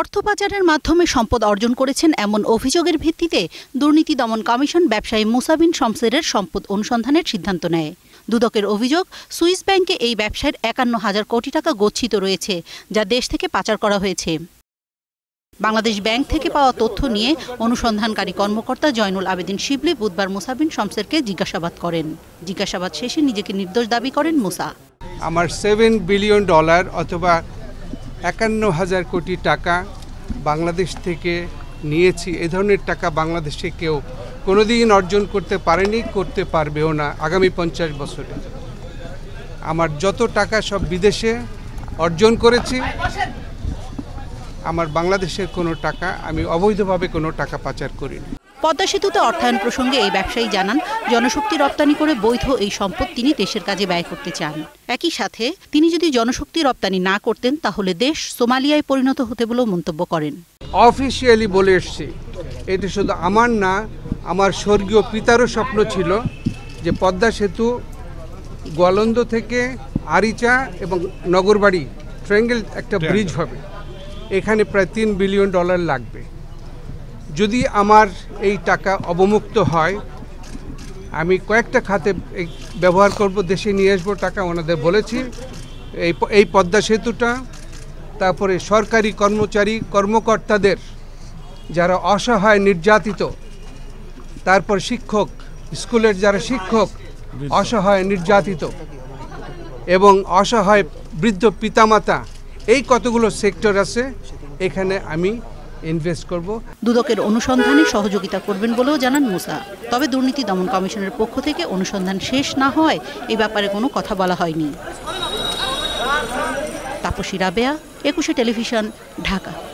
অর্থ পাচারের মাধ্যমে সম্পদ অর্জন করেছেন এমন অভিযোগের ভিত্তিতে দুর্নীতি দমন কমিশন ব্যবসায়ী মুসাবিন শমসেরের সম্পদ অনুসন্ধানের সিদ্ধান্ত নেয় দুদকের অভিযোগ সুইস ব্যাংকে এই ব্যবসায়ের একান্ন হাজার কোটি টাকা গচ্ছিত রয়েছে যা দেশ থেকে পাচার করা হয়েছে বাংলাদেশ ব্যাংক থেকে পাওয়া তথ্য নিয়ে অনুসন্ধানকারী কর্মকর্তা জয়নুল আবেদিন শিবলি বুধবার মুসাবিন শমসেরকে জিজ্ঞাসাবাদ করেন জিজ্ঞাসাবাদ শেষে নিজেকে নির্দোষ দাবি করেন মুসা আমার সেভেন বিলিয়ন ডলার অথবা একান্ন হাজার কোটি টাকা বাংলাদেশ থেকে নিয়েছি এ ধরনের টাকা বাংলাদেশে কেউ কোনো দিন অর্জন করতে পারেনি করতে পারবেও না আগামী পঞ্চাশ বছরে আমার যত টাকা সব বিদেশে অর্জন করেছি আমার বাংলাদেশের কোনো টাকা আমি অবৈধভাবে কোনো টাকা পাচার করিনি পদ্মা সেতুতে অর্থায়ন প্রসঙ্গে এই ব্যবসায়ী জানান জনশক্তি রপ্তানি করে বৈধ এই সম্পদ তিনি দেশের কাজে ব্যয় করতে চান একই সাথে তিনি যদি জনশক্তি রপ্তানি না করতেন তাহলে দেশ সোমালিয়ায় পরিণত হতে বলেও মন্তব্য করেন অফিসিয়ালি বলে এসছি এটি শুধু আমার না আমার স্বর্গীয় পিতারও স্বপ্ন ছিল যে পদ্মা সেতু গোয়ালন্দ থেকে আরিচা এবং নগরবাড়ি ট্রেঙ্গেল একটা ব্রিজ হবে এখানে প্রায় তিন বিলিয়ন ডলার লাগবে যদি আমার এই টাকা অবমুক্ত হয় আমি কয়েকটা খাতে ব্যবহার করব দেশে নিয়ে আসবো টাকা ওনাদের বলেছি এই এই পদ্মা সেতুটা তারপরে সরকারি কর্মচারী কর্মকর্তাদের যারা অসহায় নির্যাতিত তারপর শিক্ষক স্কুলের যারা শিক্ষক অসহায় নির্যাতিত এবং অসহায় বৃদ্ধ পিতামাতা এই কতগুলো সেক্টর আছে এখানে আমি ইনভেস্ট করব দুদকের অনুসন্ধানে সহযোগিতা করবেন বলেও জানান মুসা তবে দুর্নীতি দমন কমিশনের পক্ষ থেকে অনুসন্ধান শেষ না হয় এ ব্যাপারে কোনো কথা বলা হয়নি তাপসী রাবেয়া একুশে টেলিভিশন ঢাকা